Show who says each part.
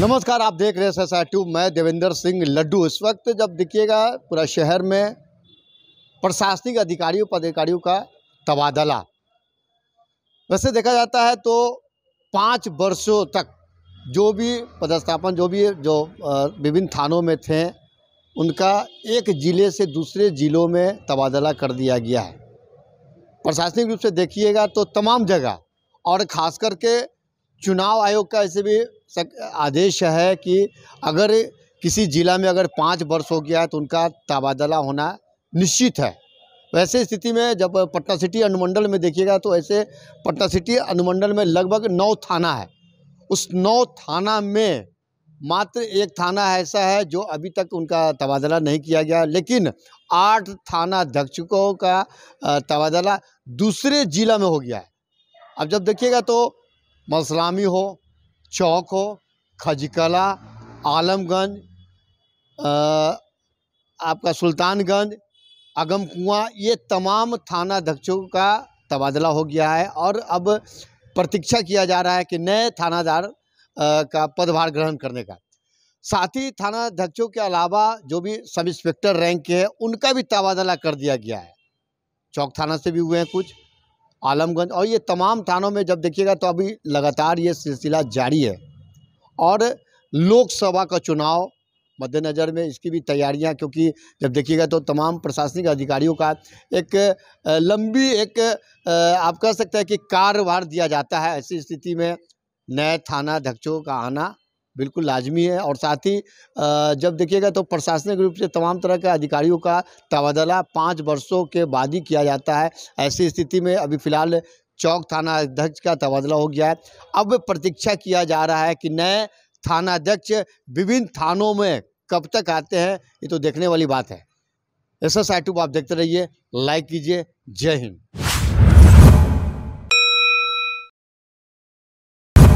Speaker 1: नमस्कार आप देख रहे हैं ससा मैं देवेंद्र सिंह लड्डू इस वक्त जब देखिएगा पूरा शहर में प्रशासनिक अधिकारियों पदाधिकारियों का तबादला वैसे देखा जाता है तो पाँच वर्षों तक जो भी पदस्थापन जो भी जो विभिन्न थानों में थे उनका एक ज़िले से दूसरे ज़िलों में तबादला कर दिया गया है प्रशासनिक रूप से देखिएगा तो तमाम जगह और ख़ास करके चुनाव आयोग का ऐसे भी आदेश है कि अगर किसी ज़िला में अगर पाँच वर्ष हो गया है तो उनका तबादला होना निश्चित है वैसे स्थिति में जब पटना सिटी अनुमंडल में देखिएगा तो ऐसे पटना सिटी अनुमंडल में लगभग नौ थाना है उस नौ थाना में मात्र एक थाना ऐसा है जो अभी तक उनका तबादला नहीं किया गया लेकिन आठ थाना अध्यक्षकों का तबादला दूसरे ज़िला में हो गया है अब जब देखिएगा तो मसलामी हो चौक हो खजकला आलमगंज आपका सुल्तानगंज अगम कुआँ ये तमाम थाना अध्यक्षों का तबादला हो गया है और अब प्रतीक्षा किया जा रहा है कि नए थानादार का पदभार ग्रहण करने का साथ ही थाना अध्यक्षों के अलावा जो भी सब इंस्पेक्टर रैंक के हैं उनका भी तबादला कर दिया गया है चौक थाना से भी हुए हैं कुछ आलमगंज और ये तमाम थानों में जब देखिएगा तो अभी लगातार ये सिलसिला जारी है और लोकसभा का चुनाव मद्देनज़र में इसकी भी तैयारियां क्योंकि जब देखिएगा तो तमाम प्रशासनिक अधिकारियों का एक लंबी एक आप कह सकते हैं कि कारोबार दिया जाता है ऐसी स्थिति में नए थाना अध्यक्षों का आना बिल्कुल लाजमी है और साथ ही जब देखिएगा तो प्रशासनिक रूप से तमाम तरह के अधिकारियों का तबादला पाँच वर्षों के बाद ही किया जाता है ऐसी स्थिति में अभी फ़िलहाल चौक थाना अध्यक्ष का तबादला हो गया है अब प्रतीक्षा किया जा रहा है कि नए थाना अध्यक्ष विभिन्न थानों में कब तक आते हैं ये तो देखने वाली बात है एस एस आप देखते रहिए लाइक कीजिए जय हिंद